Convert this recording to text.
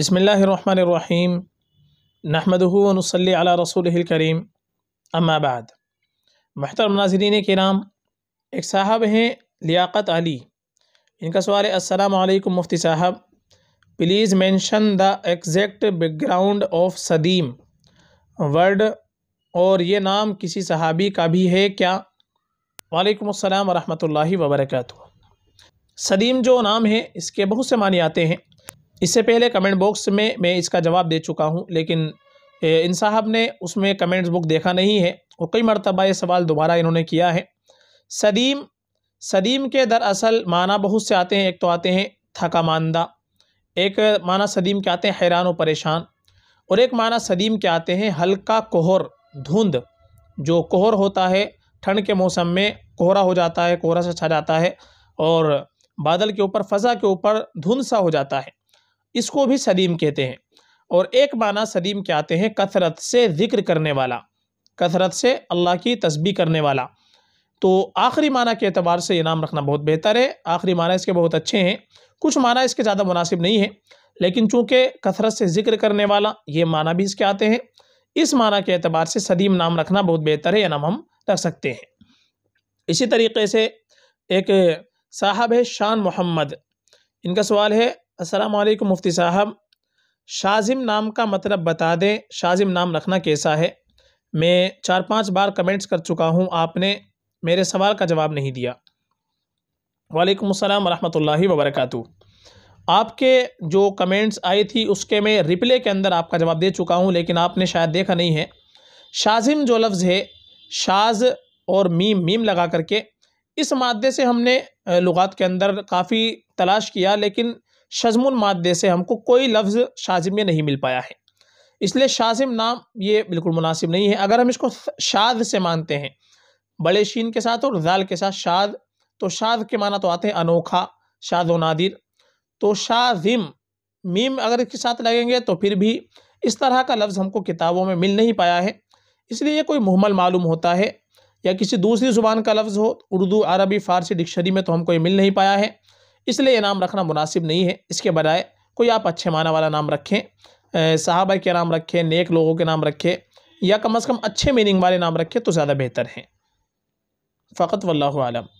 बसमीम नहमदनसली रसूल करीम अम्माबाद महतरम नाजरीन के नाम एक साहब हैं लियाकत अली इनका सवाल है असलकम मुफ्ती साहब please mention the exact background of सदीम वर्ड और ये नाम किसी सहाबी का भी है क्या वालेकुम अस्सलाम वरहमतुल्लाहि वबरकatuh सदीम जो नाम है इसके बहुत से मानी आते हैं इससे पहले कमेंट बॉक्स में मैं इसका जवाब दे चुका हूँ लेकिन इन साहब ने उसमें कमेंट्स बुक देखा नहीं है और कई मरतबा ये सवाल दोबारा इन्होंने किया है सदीम सदीम के दरअसल माना बहुत से आते हैं एक तो आते हैं थका मानदा एक माना सदीम के आते हैं हैरान और परेशान और एक माना सदीम के आते हैं हल्का कोहर धुंध जो कोहर होता है ठंड के मौसम में कोहरा हो जाता है कोहरा सा छा जाता है और बादल के ऊपर फ़जा के ऊपर धुंध सा हो जाता है इसको भी सदीम कहते हैं और एक माना सदीम के आते हैं कसरत से ज़िक्र करने वाला कसरत से अल्लाह की तस्बी करने वाला तो आखिरी माना के अतबार से ये नाम रखना बहुत बेहतर है आखिरी माना इसके बहुत अच्छे हैं कुछ माना इसके ज़्यादा मुनासिब नहीं है लेकिन चूँकि कसरत से ज़िक्र करने वाला ये माना भी इसके आते हैं इस माना के अतबार से सदीम नाम रखना बहुत बेहतर है यह नाम हम रख सकते हैं इसी तरीके से एक साहब है शान मोहम्मद इनका सवाल है असलम मुफ्ती साहब शाजिम नाम का मतलब बता दें शाजिम नाम रखना कैसा है मैं चार पांच बार कमेंट्स कर चुका हूं आपने मेरे सवाल का जवाब नहीं दिया वालेकुम अस्सलाम वरहमतुल्लाहि व आपके जो कमेंट्स आई थी उसके मैं रिप्ले के अंदर आपका जवाब दे चुका हूं लेकिन आपने शायद देखा नहीं है शाजिम जो लफ्ज़ है शाज और मीम मीम लगा करके इस मादे से हमने लुगात के अंदर काफ़ी तलाश किया लेकिन शजमुन मादे से हमको कोई लफ्ज़ शाजिम में नहीं मिल पाया है इसलिए शाजिम नाम ये बिल्कुल मुनासिब नहीं है अगर हम इसको शाद से मानते हैं बड़े शीन के साथ और जाल के साथ शाद तो शाद के माना तो आते हैं अनोखा शाद व नादिर तो शाजिम मीम अगर इसके साथ लगेंगे तो फिर भी इस तरह का लफ्ज़ हमको किताबों में मिल नहीं पाया है इसलिए ये कोई मुहमल मालूम होता है या किसी दूसरी ज़ुबान का लफ्ज़ हो उर्दू अरबी फ़ारसी डिक्शनरी में तो हमको ये मिल नहीं पाया है इसलिए ये नाम रखना मुनासिब नहीं है इसके बजाय कोई आप अच्छे माना वाला नाम रखें साहबा के नाम रखें नेक लोगों के नाम रखें या कम अज़ कम अच्छे मीनिंग वाले नाम रखें तो ज़्यादा बेहतर हैं फ़कत वल्लम